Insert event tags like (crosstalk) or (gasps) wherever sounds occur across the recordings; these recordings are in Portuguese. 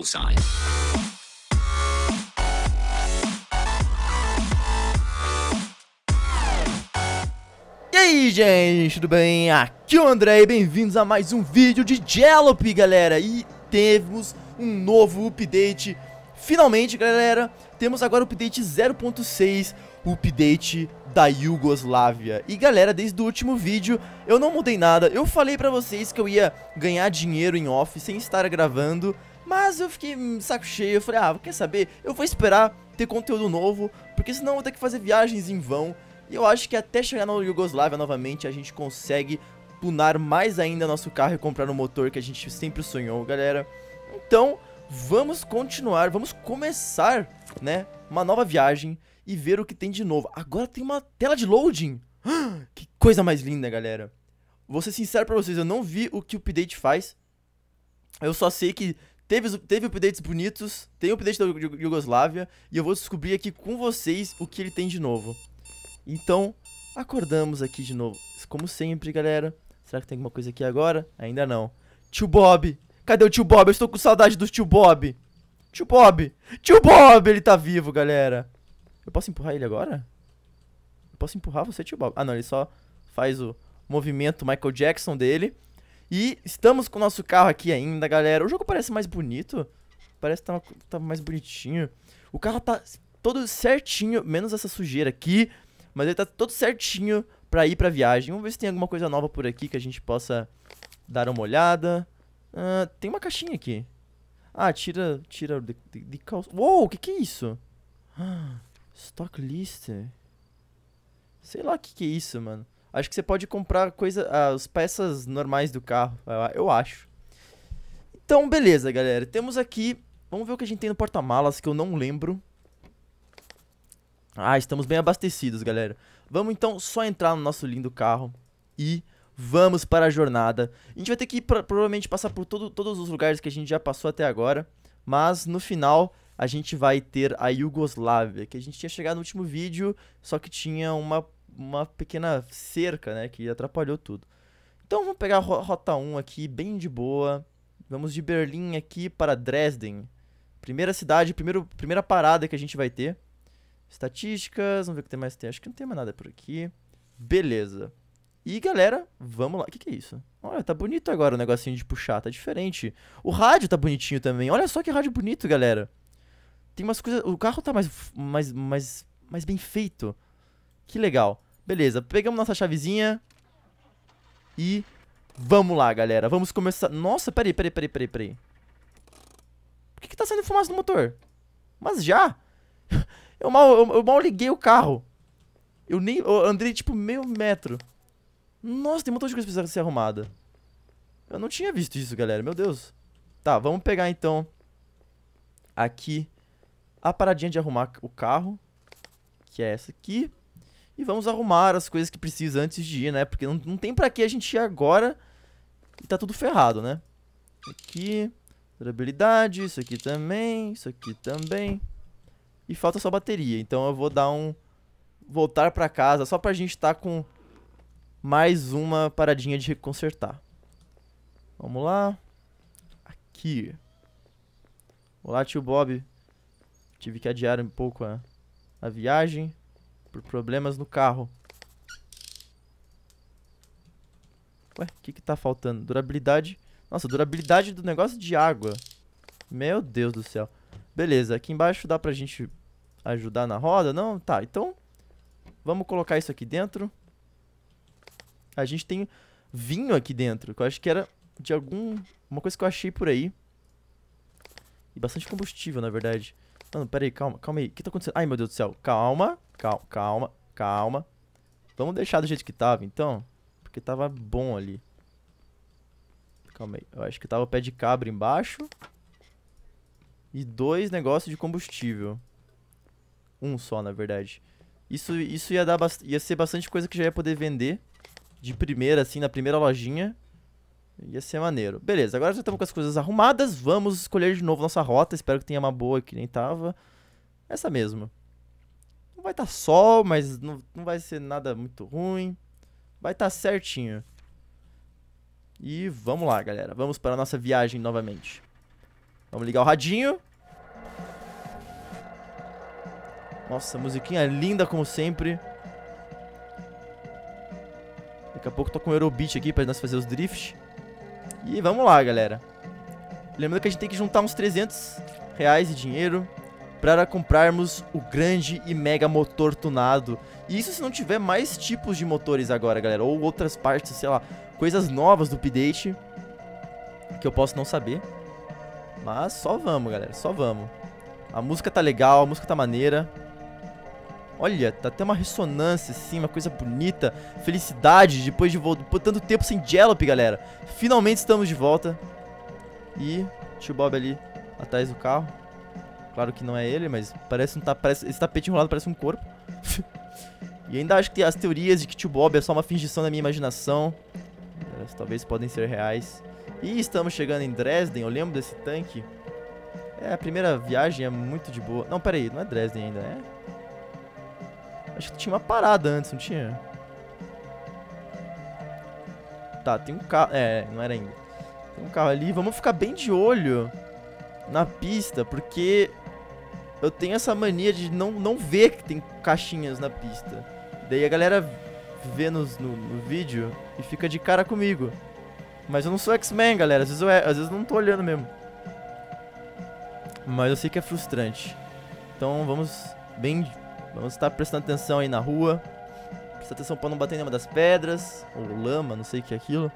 bullseye. E aí, gente, tudo bem? Aqui é o André e bem-vindos a mais um vídeo de Jellop, galera. E temos um novo update. Finalmente, galera, temos agora o update 0.6, o update da Yugoslávia. E galera, desde o último vídeo eu não mudei nada. Eu falei pra vocês que eu ia ganhar dinheiro em off sem estar gravando. Mas eu fiquei hum, saco cheio, eu falei, ah, quer saber? Eu vou esperar ter conteúdo novo, porque senão eu vou ter que fazer viagens em vão. E eu acho que até chegar na Yugoslávia novamente, a gente consegue tunar mais ainda nosso carro e comprar o um motor que a gente sempre sonhou, galera. Então, vamos continuar, vamos começar, né, uma nova viagem e ver o que tem de novo. Agora tem uma tela de loading. (gasps) Que coisa mais linda, galera. Vou ser sincero pra vocês, eu não vi o que o update faz. Eu só sei que Teve, teve updates bonitos, tem o update da Yugoslávia, e eu vou descobrir aqui com vocês o que ele tem de novo. Então, acordamos aqui de novo, como sempre, galera. Será que tem alguma coisa aqui agora? Ainda não. Tio Bob! Cadê o tio Bob? Eu estou com saudade do tio Bob! Tio Bob! Tio Bob! Ele tá vivo, galera! Eu posso empurrar ele agora? Eu posso empurrar você, tio Bob? Ah, não, ele só faz o movimento Michael Jackson dele. E estamos com o nosso carro aqui ainda, galera. O jogo parece mais bonito. Parece que tá, tá mais bonitinho. O carro tá todo certinho, menos essa sujeira aqui. Mas ele tá todo certinho pra ir pra viagem. Vamos ver se tem alguma coisa nova por aqui que a gente possa dar uma olhada. Uh, tem uma caixinha aqui. Ah, tira, tira de, de, de Uou, o que que é isso? (gasps) stock list. Sei lá o que que é isso, mano. Acho que você pode comprar coisa, as peças normais do carro, eu acho. Então, beleza, galera. Temos aqui... Vamos ver o que a gente tem no porta-malas, que eu não lembro. Ah, estamos bem abastecidos, galera. Vamos, então, só entrar no nosso lindo carro e vamos para a jornada. A gente vai ter que ir pra, provavelmente passar por todo, todos os lugares que a gente já passou até agora, mas no final a gente vai ter a Yugoslávia, que a gente tinha chegado no último vídeo, só que tinha uma uma pequena cerca, né, que atrapalhou tudo. Então vamos pegar a rota 1 aqui, bem de boa. Vamos de Berlim aqui para Dresden. Primeira cidade, primeiro, primeira parada que a gente vai ter. Estatísticas, vamos ver o que tem mais tem. Acho que não tem mais nada por aqui. Beleza. E galera, vamos lá. O que, que é isso? Olha, tá bonito agora o negocinho de puxar, tá diferente. O rádio tá bonitinho também. Olha só que rádio bonito, galera. Tem umas coisas. O carro tá mais, mais, mais, mais bem feito. Que legal. Beleza, pegamos nossa chavezinha. E vamos lá, galera. Vamos começar... Nossa, peraí, peraí, peraí, peraí, peraí. Por que que tá saindo fumaça no motor? Mas já? (laughs) Eu mal, eu, eu mal liguei o carro. Eu nem... Eu andei, tipo, meio metro. Nossa, tem um montão de coisa que precisa ser arrumada. Eu não tinha visto isso, galera. Meu Deus. Tá, vamos pegar, então... Aqui... A paradinha de arrumar o carro. Que é essa aqui e vamos arrumar as coisas que precisa antes de ir, né? Porque não, não tem pra que a gente ir agora e tá tudo ferrado, né? Aqui, durabilidade, isso aqui também, isso aqui também. E falta só bateria, então eu vou dar um... Voltar pra casa, só pra gente estar tá com mais uma paradinha de consertar. Vamos lá. Aqui. Olá, tio Bob. Tive que adiar um pouco a, a viagem. Por problemas no carro. Ué, o que que tá faltando? Durabilidade. Nossa, durabilidade do negócio de água. Meu Deus do céu. Beleza, aqui embaixo dá pra gente ajudar na roda? Não? Tá, então vamos colocar isso aqui dentro. A gente tem vinho aqui dentro, que eu acho que era de algum... Uma coisa que eu achei por aí. E bastante combustível, na verdade. Mano, peraí, calma, calma aí. O que tá acontecendo? Ai, meu Deus do céu. Calma, calma, calma, calma. Vamos deixar do jeito que tava, então. Porque tava bom ali. Calma aí. Eu acho que tava o pé de cabra embaixo. E dois negócios de combustível. Um só, na verdade. Isso, isso ia, dar ia ser bastante coisa que já ia poder vender. De primeira, assim, na primeira lojinha. Ia ser maneiro. Beleza, agora já estamos com as coisas arrumadas. Vamos escolher de novo nossa rota. Espero que tenha uma boa que nem tava. Essa mesma. Não vai estar tá sol, mas não, não vai ser nada muito ruim. Vai estar tá certinho. E vamos lá, galera. Vamos para a nossa viagem novamente. Vamos ligar o radinho. Nossa, musiquinha linda como sempre. Daqui a pouco tô com o Eurobeat aqui pra nós fazer os drifts. E vamos lá, galera. Lembrando que a gente tem que juntar uns 300 reais de dinheiro para comprarmos o grande e mega motor tunado. E isso se não tiver mais tipos de motores agora, galera. Ou outras partes, sei lá, coisas novas do update que eu posso não saber. Mas só vamos, galera, só vamos. A música tá legal, a música tá maneira. Olha, tá até uma ressonância, assim, uma coisa bonita. Felicidade depois de tanto tempo sem Jellop, galera. Finalmente estamos de volta. E tio Bob ali atrás do carro. Claro que não é ele, mas parece um parece, esse tapete enrolado parece um corpo. (laughs) e ainda acho que as teorias de que tio Bob é só uma fingição da minha imaginação. Elas talvez podem ser reais. E estamos chegando em Dresden, eu lembro desse tanque. É, a primeira viagem é muito de boa. Não, peraí, não é Dresden ainda, né? Acho que tinha uma parada antes, não tinha? Tá, tem um carro. É, não era ainda. Tem um carro ali. Vamos ficar bem de olho na pista, porque eu tenho essa mania de não, não ver que tem caixinhas na pista. Daí a galera vê no, no vídeo e fica de cara comigo. Mas eu não sou X-Men, galera. Às vezes, eu, é, às vezes eu não tô olhando mesmo. Mas eu sei que é frustrante. Então vamos bem Vamos estar prestando atenção aí na rua. Presta atenção pra não bater nenhuma das pedras. Ou lama, não sei o que é aquilo.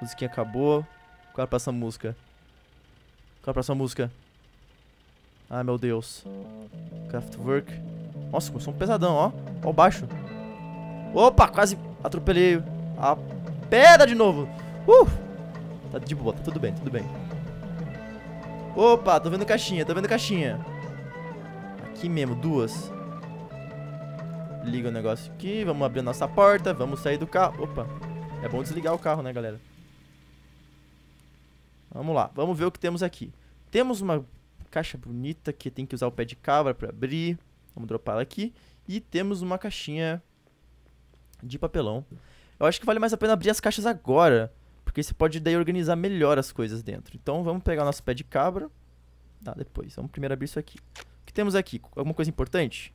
musiquinha acabou. Qual passa é a música? Qual é a próxima música? ah meu Deus. Kraftwerk. Nossa, começou um pesadão, ó. Ó o baixo. Opa, quase atropelei a pedra de novo. Uh! Tá de boa, tá tudo bem, tudo bem. Opa, tô vendo caixinha, tô vendo caixinha aqui mesmo, duas. Liga o negócio aqui, vamos abrir a nossa porta, vamos sair do carro. Opa, é bom desligar o carro, né, galera? Vamos lá, vamos ver o que temos aqui. Temos uma caixa bonita que tem que usar o pé de cabra para abrir. Vamos dropar ela aqui. E temos uma caixinha de papelão. Eu acho que vale mais a pena abrir as caixas agora, porque você pode daí organizar melhor as coisas dentro. Então vamos pegar nosso pé de cabra. Tá, depois. Vamos primeiro abrir isso aqui temos aqui? Alguma coisa importante?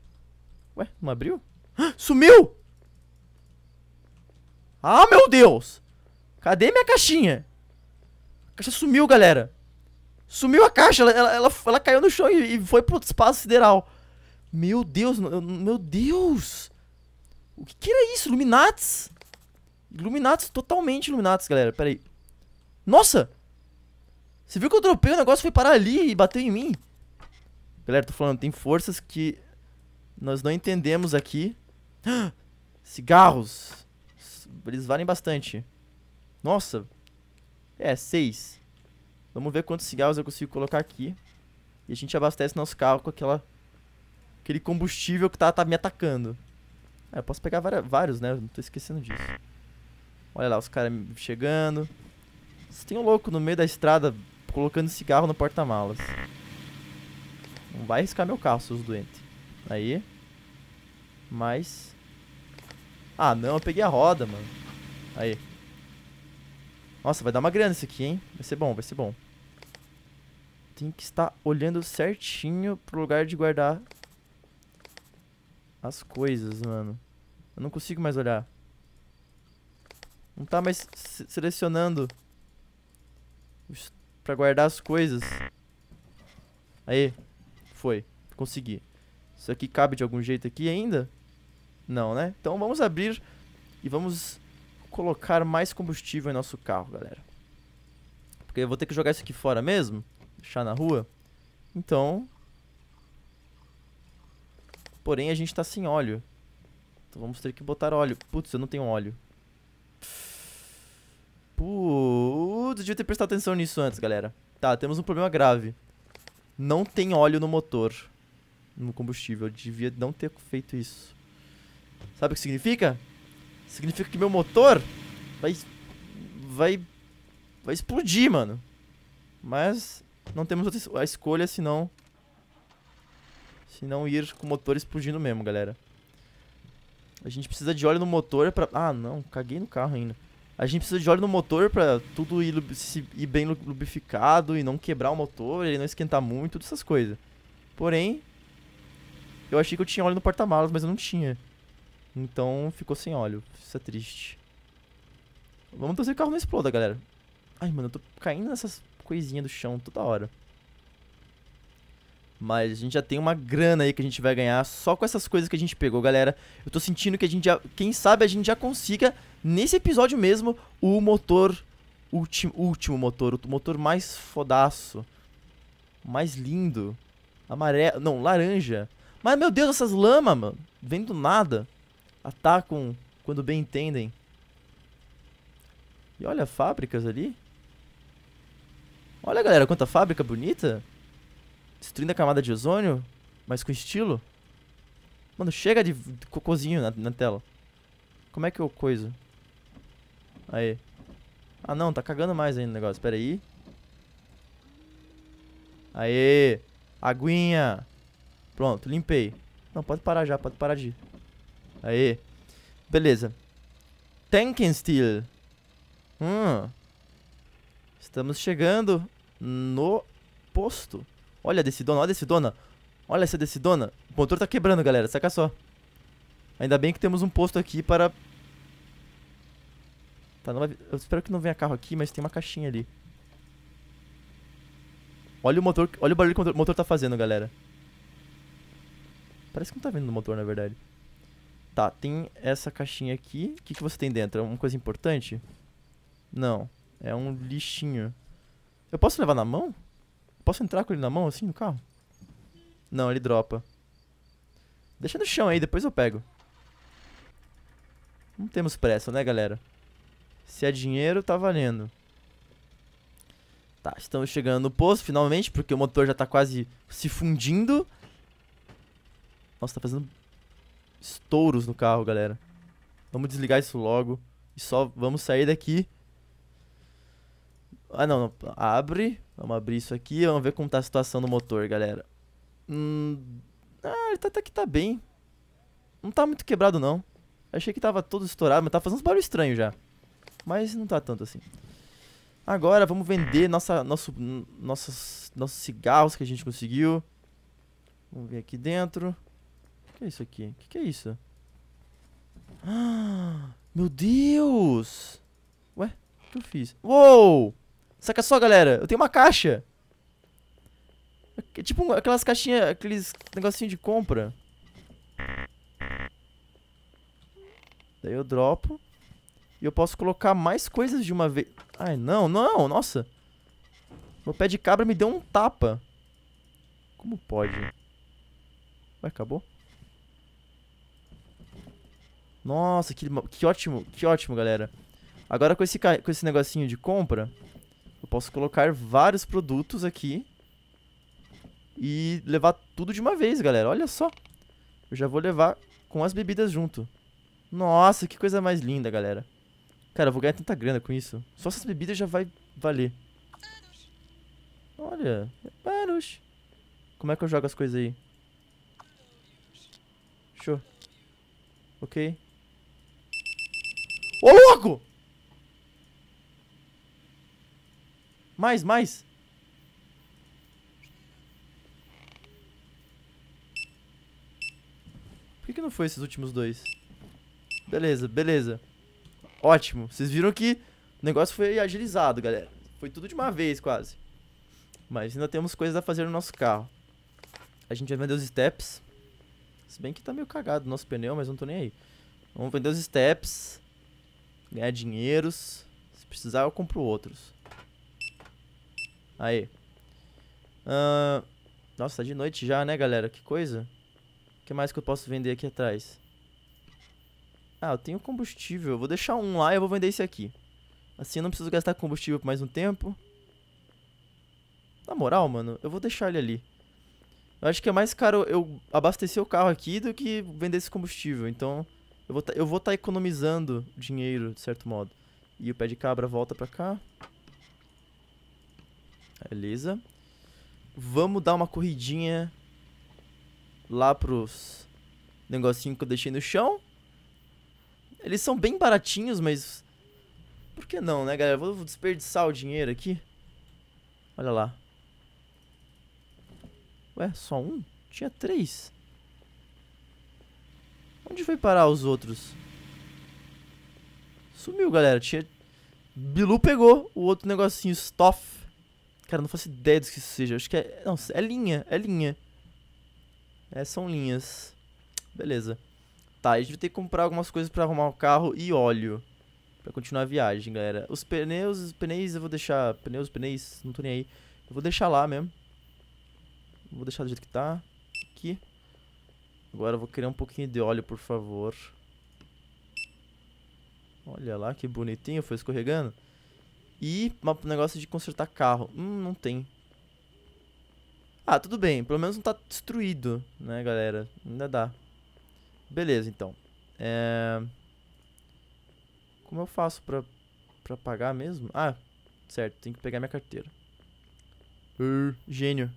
Ué, não abriu? (gasps) sumiu! Ah, meu Deus! Cadê minha caixinha? A caixa sumiu, galera. Sumiu a caixa, ela, ela, ela, ela caiu no chão e, e, foi pro espaço sideral. Meu Deus, meu Deus! O que, que era isso? Illuminatis? Illuminatis, totalmente Illuminatis, galera. Pera aí. Nossa! Você viu que eu dropei o negócio, foi parar ali e bateu em mim? Galera, tô falando, tem forças que nós não entendemos aqui. (gasps) Cigarros. Eles valem bastante. Nossa. É, seis. Vamos ver quantos cigarros eu consigo colocar aqui. E a gente abastece nosso carro com aquela... Aquele combustível que tá, tá me atacando. Ah, eu posso pegar vários, né? Eu não tô esquecendo disso. Olha lá, os caras chegando. Tem um louco no meio da estrada colocando cigarro no porta-malas. Não vai arriscar meu carro, seus doentes. Aí. Mas. Ah, não, eu peguei a roda, mano. Aí. Nossa, vai dar uma grana isso aqui, hein? Vai ser bom, vai ser bom. Tem que estar olhando certinho pro lugar de guardar as coisas, mano. Eu não consigo mais olhar. Não tá mais selecionando pra guardar as coisas. Aí. Foi. Consegui. Isso aqui cabe de algum jeito aqui ainda? Não, né? Então vamos abrir e vamos colocar mais combustível em nosso carro, galera. Porque eu vou ter que jogar isso aqui fora mesmo. Deixar na rua. Então... Porém, a gente tá sem óleo. Então vamos ter que botar óleo. Putz, eu não tenho óleo. Putz, devia ter prestado atenção nisso antes, galera. Tá, temos um problema grave não tem óleo no motor, no combustível. Eu devia não ter feito isso. Sabe o que significa? Significa que meu motor vai vai vai explodir, mano. Mas não temos outra escolha senão senão ir com o motor explodindo mesmo, galera. A gente precisa de óleo no motor pra... Ah, não. Caguei no carro ainda. A gente precisa de óleo no motor para tudo ir, ir, bem lubrificado e não quebrar o motor, ele não esquentar muito, todas essas coisas. Porém, eu achei que eu tinha óleo no porta-malas, mas eu não tinha. Então ficou sem óleo. Isso é triste. Vamos torcer que o carro não exploda, galera. Ai, mano, eu tô caindo nessas coisinhas do chão toda hora. Mas a gente já tem uma grana aí que a gente vai ganhar só com essas coisas que a gente pegou, galera. Eu tô sentindo que a gente já, quem sabe a gente já consiga, nesse episódio mesmo, o motor, último, último motor, o motor mais fodaço, mais lindo, amarelo, não, laranja. Mas, meu Deus, essas lamas, mano, vem do nada, atacam quando bem entendem. E olha, fábricas ali. Olha, galera, quanta fábrica bonita destruindo a camada de ozônio, mas com estilo. Mano, chega de cocôzinho na, na tela. Como é que eu coiso? Aí. Ah não, tá cagando mais ainda o negócio. Pera aí. Aê! Aguinha! Pronto, limpei. Não, pode parar já, pode parar de ir. Aê. Beleza. Steel. Hum. Estamos chegando no posto. Olha a decidona, olha a decidona. Olha essa decidona. O motor tá quebrando, galera. Saca só. Ainda bem que temos um posto aqui para... Tá, vai... Eu espero que não venha carro aqui, mas tem uma caixinha ali. Olha o motor, olha o barulho que o motor tá fazendo, galera. Parece que não tá vindo no motor, na verdade. Tá, tem essa caixinha aqui. O que, que você tem dentro? É uma coisa importante? Não. É um lixinho. Eu posso levar na mão? posso entrar com ele na mão, assim, no carro? Não, ele dropa. Deixa no chão aí, depois eu pego. Não temos pressa, né, galera? Se é dinheiro, tá valendo. Tá, estamos chegando no posto, finalmente, porque o motor já tá quase se fundindo. Nossa, tá fazendo estouros no carro, galera. Vamos desligar isso logo. E só vamos sair daqui ah, não, não, Abre. Vamos abrir isso aqui. Vamos ver como tá a situação do motor, galera. Hum... Ah, ele tá, até tá que tá bem. Não tá muito quebrado, não. Achei que tava todo estourado, mas tá fazendo uns barulhos estranhos já. Mas não tá tanto assim. Agora vamos vender nossa, nosso, nossos, nossos cigarros que a gente conseguiu. Vamos ver aqui dentro. O que é isso aqui? O que, que é isso? Ah, meu Deus! Ué, o que eu fiz? Uou! Saca é só, galera, eu tenho uma caixa. É tipo aquelas caixinhas, aqueles negocinho de compra. Daí eu dropo. E eu posso colocar mais coisas de uma vez. Ai, não, não, nossa. Meu pé de cabra me deu um tapa. Como pode? Ué, acabou? Nossa, que, que ótimo, que ótimo, galera. Agora com esse, com esse negocinho de compra, eu posso colocar vários produtos aqui. E levar tudo de uma vez, galera. Olha só. Eu já vou levar com as bebidas junto. Nossa, que coisa mais linda, galera. Cara, eu vou ganhar tanta grana com isso. Só essas bebidas já vai valer. Olha, panos. É Como é que eu jogo as coisas aí? Show. Ok. Ô, louco! Mais, mais. Por que, que não foi esses últimos dois? Beleza, beleza. Ótimo. Vocês viram que o negócio foi agilizado, galera. Foi tudo de uma vez, quase. Mas ainda temos coisas a fazer no nosso carro. A gente vai vender os steps. Se bem que tá meio cagado o nosso pneu, mas não tô nem aí. Vamos vender os steps. Ganhar dinheiros. Se precisar, eu compro outros. Aí. Uh, nossa, tá de noite já, né, galera? Que coisa. O que mais que eu posso vender aqui atrás? Ah, eu tenho combustível. Eu vou deixar um lá e eu vou vender esse aqui. Assim eu não preciso gastar combustível por mais um tempo. Na moral, mano, eu vou deixar ele ali. Eu acho que é mais caro eu abastecer o carro aqui do que vender esse combustível. Então, eu vou tá, estar tá economizando dinheiro, de certo modo. E o pé de cabra volta pra cá. Beleza. Vamos dar uma corridinha lá pros negocinhos que eu deixei no chão. Eles são bem baratinhos, mas por que não, né, galera? Vou desperdiçar o dinheiro aqui. Olha lá. Ué, só um? Tinha três. Onde foi parar os outros? Sumiu, galera. Tinha... Bilu pegou o outro negocinho, stuff. Cara, não faço ideia do que isso seja. Acho que é. Não, é linha, é linha. É, são linhas. Beleza. Tá, a gente vai ter que comprar algumas coisas pra arrumar o carro e óleo. Pra continuar a viagem, galera. Os pneus, os pneus eu vou deixar. Pneus, pneus, não tô nem aí. Eu vou deixar lá mesmo. Vou deixar do jeito que tá. Aqui. Agora eu vou criar um pouquinho de óleo, por favor. Olha lá que bonitinho, foi escorregando. E um negócio de consertar carro. Hum, não tem. Ah, tudo bem. Pelo menos não tá destruído, né, galera? Ainda dá. Beleza, então. É... Como eu faço pra, pra pagar mesmo? Ah, certo. Tem que pegar minha carteira. Uh, gênio.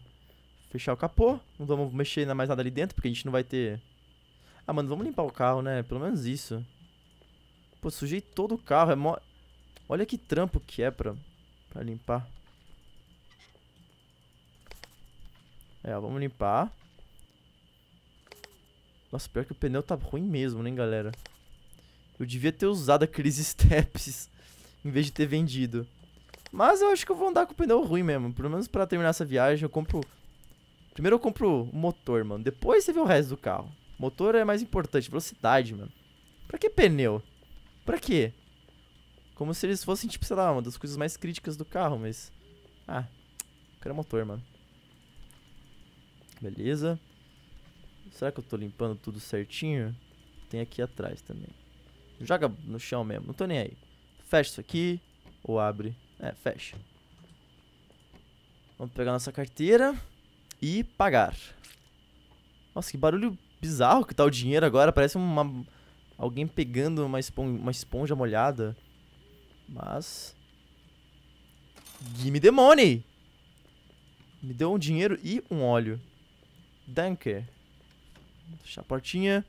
Fechar o capô. Não vamos mexer mais nada ali dentro, porque a gente não vai ter... Ah, mano, vamos limpar o carro, né? Pelo menos isso. Pô, sujei todo o carro. É mó... Olha que trampo que é pra, pra limpar. É, ó, vamos limpar. Nossa, pior que o pneu tá ruim mesmo, né, galera? Eu devia ter usado aqueles (laughs) steps em vez de ter vendido. Mas eu acho que eu vou andar com o pneu ruim mesmo. Pelo menos pra terminar essa viagem, eu compro... Primeiro eu compro o motor, mano. Depois você vê o resto do carro. Motor é mais importante, velocidade, mano. Pra que pneu? Pra quê? Como se eles fossem, tipo, sei lá, uma das coisas mais críticas do carro, mas... Ah, quero é motor, mano. Beleza. Será que eu tô limpando tudo certinho? Tem aqui atrás também. Joga no chão mesmo, não tô nem aí. Fecha isso aqui, ou abre. É, fecha. Vamos pegar nossa carteira e pagar. Nossa, que barulho bizarro que tá o dinheiro agora. Parece uma... Alguém pegando uma, espon uma esponja molhada. Mas... me the money! Me deu um dinheiro e um óleo. Danke. Fechar a portinha.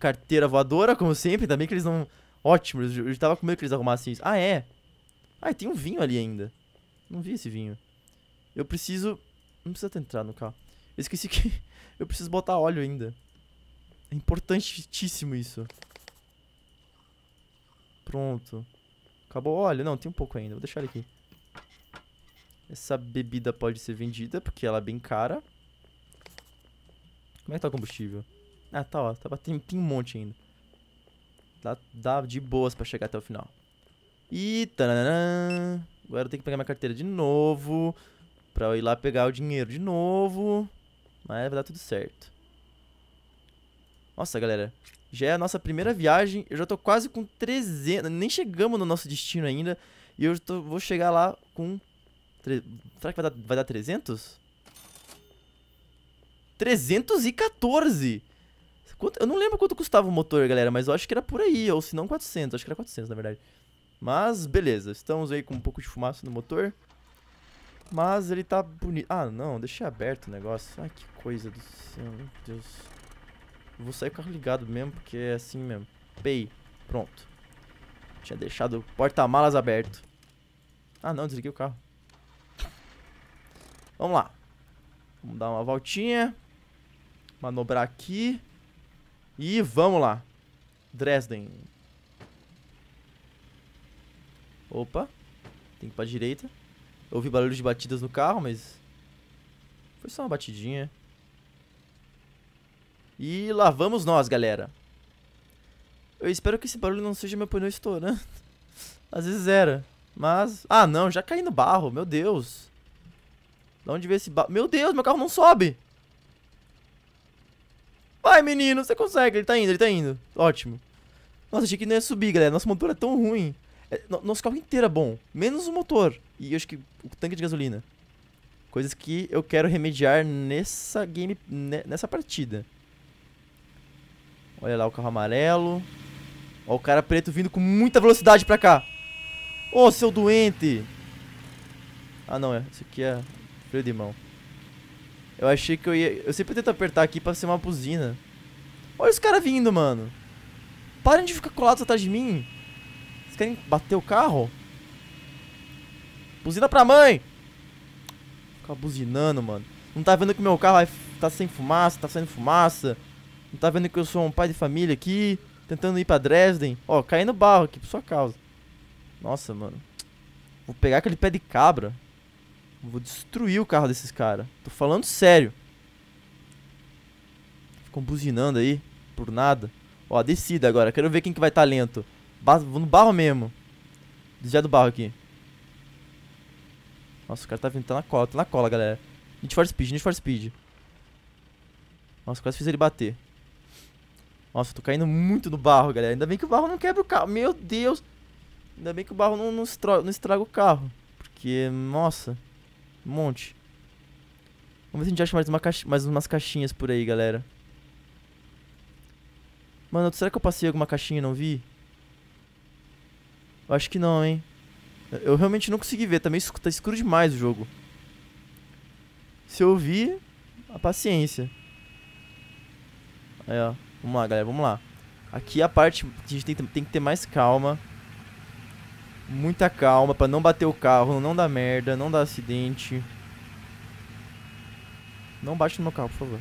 Carteira voadora, como sempre. Também que eles não... Ótimo, eu tava com medo que eles arrumassem isso. Ah, é? Ah, tem um vinho ali ainda. Não vi esse vinho. Eu preciso... Não precisa até entrar no carro. Eu esqueci que (laughs) eu preciso botar óleo ainda. É importantíssimo isso. Pronto. Acabou. Olha, não, tem um pouco ainda. Vou deixar ele aqui. Essa bebida pode ser vendida, porque ela é bem cara. Como é que tá o combustível? Ah, tá, ó. Tá, tem, tem um monte ainda. Dá, dá de boas pra chegar até o final. E... Agora eu tenho que pegar minha carteira de novo. Pra eu ir lá pegar o dinheiro de novo. Mas vai dar tudo certo. Nossa, galera, já é a nossa primeira viagem. Eu já tô quase com 300. Nem chegamos no nosso destino ainda. E eu tô, vou chegar lá com. Tre... Será que vai dar, vai dar 300? 314! Quanto... Eu não lembro quanto custava o motor, galera, mas eu acho que era por aí, ou se não 400. Acho que era 400, na verdade. Mas, beleza. Estamos aí com um pouco de fumaça no motor. Mas ele tá bonito. Ah, não. Deixei aberto o negócio. Ai, que coisa do céu. Meu Deus. Vou sair com o carro ligado mesmo, porque é assim mesmo. pay Pronto. Tinha deixado o porta-malas aberto. Ah, não, desliguei o carro. Vamos lá. Vamos dar uma voltinha. Manobrar aqui. E vamos lá. Dresden. Opa. Tem que ir pra direita. Eu ouvi barulho de batidas no carro, mas... Foi só uma batidinha. E lá vamos nós, galera. Eu espero que esse barulho não seja meu pneu estourando. (laughs) Às vezes era. Mas... Ah, não. Já caí no barro. Meu Deus. Da onde veio esse barro? Meu Deus, meu carro não sobe. Vai, menino. Você consegue. Ele tá indo, ele tá indo. Ótimo. Nossa, achei que não ia subir, galera. Nosso motor é tão ruim. É, nosso carro inteiro é bom. Menos o motor. E eu acho que o tanque de gasolina. Coisas que eu quero remediar nessa game... Nessa partida. Olha lá o carro amarelo. Ó o cara preto vindo com muita velocidade pra cá. Ô, oh, seu doente! Ah, não, é. Isso aqui é freio de mão. Eu achei que eu ia... Eu sempre tento apertar aqui pra ser uma buzina. Olha os caras vindo, mano. Parem de ficar colados atrás de mim. Vocês querem bater o carro? Buzina pra mãe! Ficar buzinando, mano. Não tá vendo que meu carro é, tá sem fumaça, tá saindo fumaça. Não tá vendo que eu sou um pai de família aqui, tentando ir pra Dresden? Ó, caí no barro aqui por sua causa. Nossa, mano. Vou pegar aquele pé de cabra. Vou destruir o carro desses caras. Tô falando sério. Ficam buzinando aí, por nada. Ó, descida agora. Quero ver quem que vai estar tá lento. vou no barro mesmo. Desviar do barro aqui. Nossa, o cara tá vindo, tá na cola, tá na cola, galera. Need for Speed, Need for Speed. Nossa, quase fiz ele bater. Nossa, eu tô caindo muito no barro, galera. Ainda bem que o barro não quebra o carro. Meu Deus! Ainda bem que o barro não, não, estraga, não estraga o carro. Porque, nossa, um monte. Vamos ver se a gente acha mais, uma caixa, mais umas caixinhas por aí, galera. Mano, será que eu passei alguma caixinha e não vi? Eu acho que não, hein. Eu realmente não consegui ver. Tá, meio, tá escuro demais o jogo. Se eu vi, a paciência. Aí, ó. Vamos lá, galera, vamos lá. Aqui é a parte que a gente tem, tem que ter mais calma. Muita calma pra não bater o carro, não dar merda, não dar acidente. Não bate no meu carro, por favor.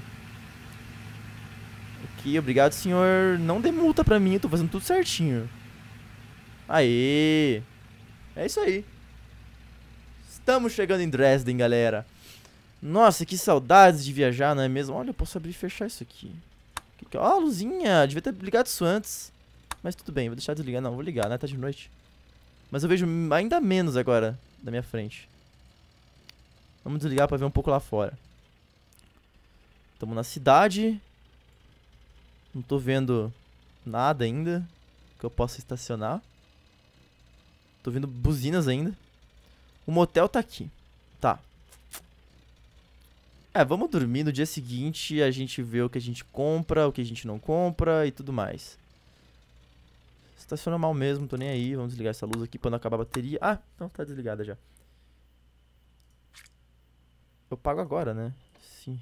Aqui, obrigado, senhor. Não dê multa pra mim, eu tô fazendo tudo certinho. Aê! É isso aí. Estamos chegando em Dresden, galera. Nossa, que saudades de viajar, não é mesmo? Olha, eu posso abrir e fechar isso aqui. Ó, oh, luzinha! Devia ter ligado isso antes. Mas tudo bem, vou deixar desligar. Não, vou ligar, né? Tá de noite. Mas eu vejo ainda menos agora da minha frente. Vamos desligar pra ver um pouco lá fora. Estamos na cidade. Não tô vendo nada ainda que eu possa estacionar. Tô vendo buzinas ainda. O motel tá aqui. Tá. É, vamos dormir. No dia seguinte a gente vê o que a gente compra, o que a gente não compra e tudo mais. Estaciona mal mesmo, tô nem aí. Vamos desligar essa luz aqui pra não acabar a bateria. Ah, não, tá desligada já. Eu pago agora, né? Sim.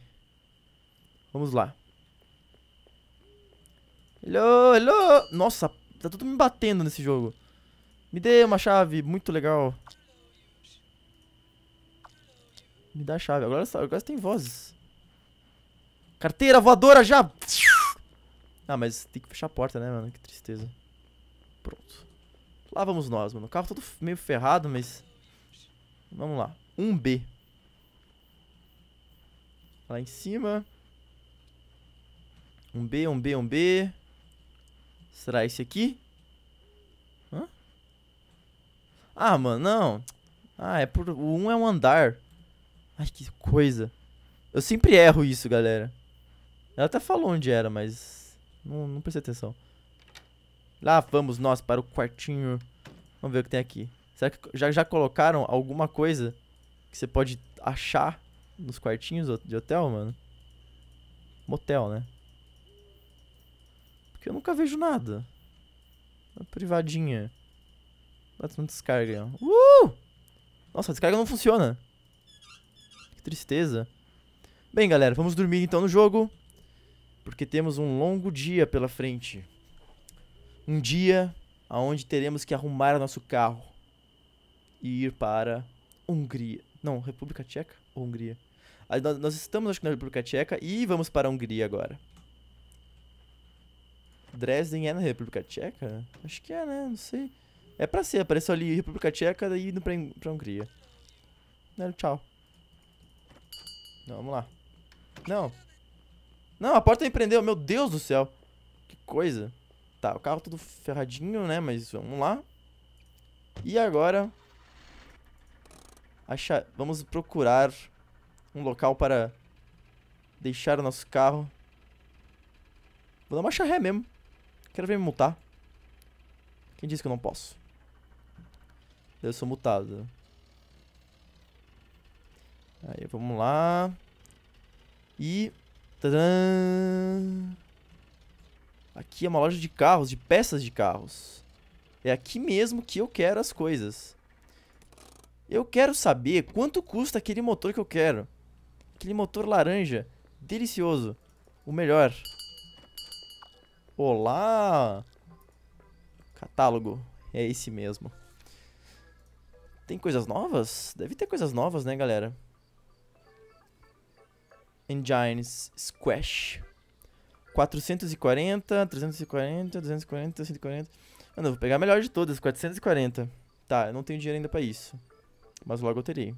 Vamos lá. Hello, hello! Nossa, tá tudo me batendo nesse jogo. Me dê uma chave, muito legal. Me dá a chave. Agora, agora tem vozes. Carteira voadora já! Ah, mas tem que fechar a porta, né, mano? Que tristeza. Pronto. Lá vamos nós, mano. O carro todo meio ferrado, mas... Vamos lá. 1B. Lá em cima. 1B, 1B, 1B. Será esse aqui? Hã? Ah, mano, não. Ah, é por... O 1 é um andar. Ai, que coisa. Eu sempre erro isso, galera. Ela até falou onde era, mas não, não prestei atenção. Lá vamos nós para o quartinho. Vamos ver o que tem aqui. Será que já, já colocaram alguma coisa que você pode achar nos quartinhos de hotel, mano? Motel, né? Porque eu nunca vejo nada. Uma privadinha. Bota uma descarga. Uh! Nossa, a descarga não funciona tristeza. Bem, galera, vamos dormir então no jogo. Porque temos um longo dia pela frente. Um dia aonde teremos que arrumar nosso carro. E ir para Hungria. Não, República Tcheca ou Hungria? Ah, nós estamos, acho que na República Tcheca e vamos para a Hungria agora. Dresden é na República Tcheca? Acho que é, né? Não sei. É pra ser, apareceu ali República Tcheca e indo pra, pra Hungria. Né, tchau. Não, vamos lá. Não. Não, a porta me prendeu. Meu Deus do céu. Que coisa. Tá, o carro todo ferradinho, né? Mas vamos lá. E agora... Achar... Vamos procurar um local para deixar o nosso carro. Vou dar uma charré mesmo. Quero ver me multar. Quem disse que eu não posso? Eu sou mutado. Aí, vamos lá. E... Tadam! Aqui é uma loja de carros, de peças de carros. É aqui mesmo que eu quero as coisas. Eu quero saber quanto custa aquele motor que eu quero. Aquele motor laranja. Delicioso. O melhor. Olá! Catálogo. É esse mesmo. Tem coisas novas? Deve ter coisas novas, né, galera? Engines Squash. 440, 340, 240, 140. Ah, não, vou pegar a melhor de todas, 440. Tá, eu não tenho dinheiro ainda pra isso. Mas logo eu terei.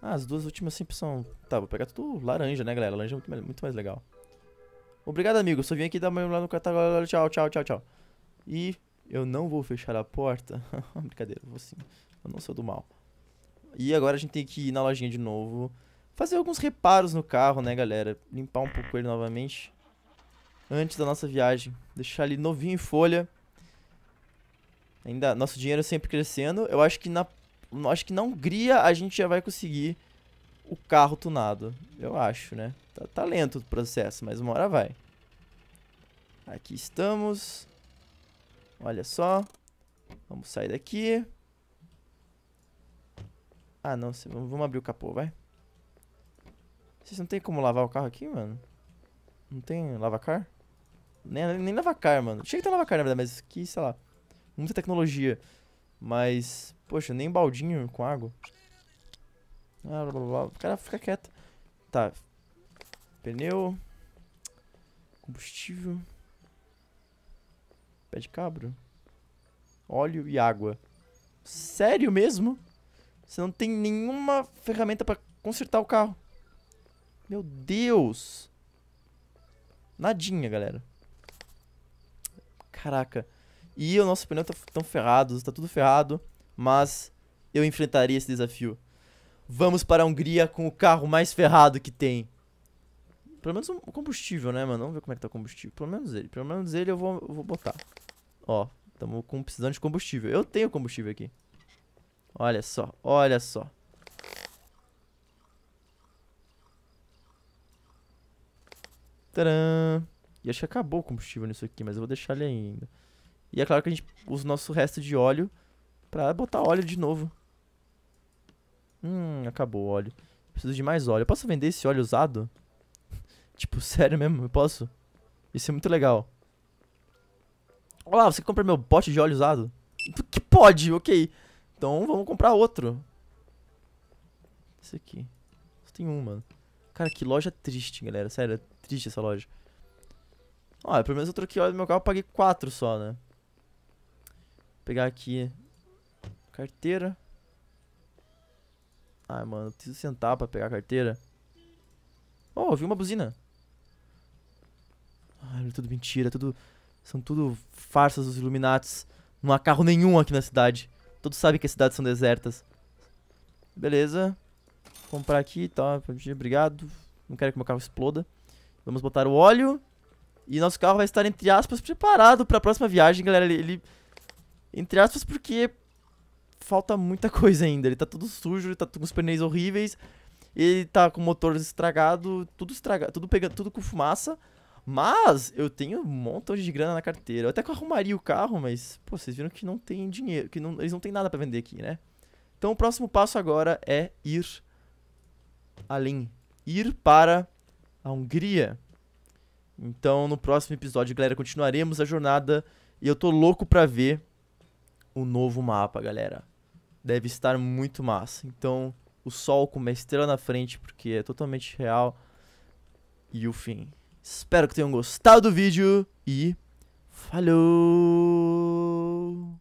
Ah, as duas últimas sempre são... Tá, vou pegar tudo laranja, né, galera? Laranja é muito, muito mais legal. Obrigado, amigo. Só vim aqui dar uma lá no catálogo. Tchau, tchau, tchau, tchau. E eu não vou fechar a porta. (laughs) Brincadeira, vou sim. Eu não sou do mal. E agora a gente tem que ir na lojinha de novo fazer alguns reparos no carro, né, galera? Limpar um pouco ele novamente antes da nossa viagem. Deixar ele novinho em folha. Ainda nosso dinheiro sempre crescendo. Eu acho que na acho que na Hungria a gente já vai conseguir o carro tunado. Eu acho, né? Tá, tá lento o processo, mas uma hora vai. Aqui estamos. Olha só. Vamos sair daqui. Ah, não. Vamos abrir o capô, vai. Vocês não tem como lavar o carro aqui, mano? Não tem lavacar? Nem, nem lavacar, mano. Chega que tem lavacar, na verdade, mas que, sei lá. Muita tecnologia. Mas, poxa, nem baldinho com água. Ah, blá, blá, blá. O cara fica quieto. Tá. Pneu. Combustível. Pé de cabra. Óleo e água. Sério mesmo? Você não tem nenhuma ferramenta pra consertar o carro. Meu Deus! Nadinha, galera. Caraca. E o nosso pneu tá tão ferrado, tá tudo ferrado. Mas eu enfrentaria esse desafio. Vamos para a Hungria com o carro mais ferrado que tem. Pelo menos o um combustível, né, mano? Vamos ver como é que tá o combustível. Pelo menos ele. Pelo menos ele eu vou, eu vou botar. Ó, estamos precisando de combustível. Eu tenho combustível aqui. Olha só, olha só. Tcharam. E acho que acabou o combustível nisso aqui, mas eu vou deixar ele ainda. E é claro que a gente usa o nosso resto de óleo pra botar óleo de novo. Hum, acabou o óleo. Preciso de mais óleo. Eu posso vender esse óleo usado? (laughs) tipo, (laughs) sério mesmo? Eu posso? Isso é muito legal. Olá, você compra meu pote de óleo usado? Que pode, ok. Então vamos comprar outro. Esse aqui. Só tem um, mano. Cara, que loja triste, galera. Sério, é triste essa loja. Olha, pelo menos eu troquei óleo do meu carro, paguei 4 só, né? Vou pegar aqui. Carteira. Ai, ah, mano, preciso sentar pra pegar a carteira. Oh, vi uma buzina. Ai, é tudo mentira, tudo... São tudo farsas dos Illuminatis. Não há carro nenhum aqui na cidade. Todos sabem que as cidades são desertas. Beleza comprar aqui, tá? Obrigado. Não quero que meu carro exploda. Vamos botar o óleo. E nosso carro vai estar, entre aspas, preparado para a próxima viagem, galera. Ele, ele, Entre aspas, porque falta muita (laughs) coisa ainda. Ele tá todo sujo, ele tá com os pneus horríveis. Ele tá com o motor estragado, tudo estragado, tudo pegando, tudo com fumaça. Mas eu tenho um montão de grana na carteira. Eu até que eu arrumaria o carro, mas pô, vocês viram que não tem dinheiro, que não, eles não tem nada para vender aqui, né? Então o próximo passo agora é ir além, ir para a Hungria. Então, no próximo episódio, galera, continuaremos a jornada e eu tô louco pra ver o novo mapa, galera. Deve estar muito massa. Então, o sol com uma estrela na frente, porque é totalmente real. E o fim. Espero que tenham gostado do vídeo e falou!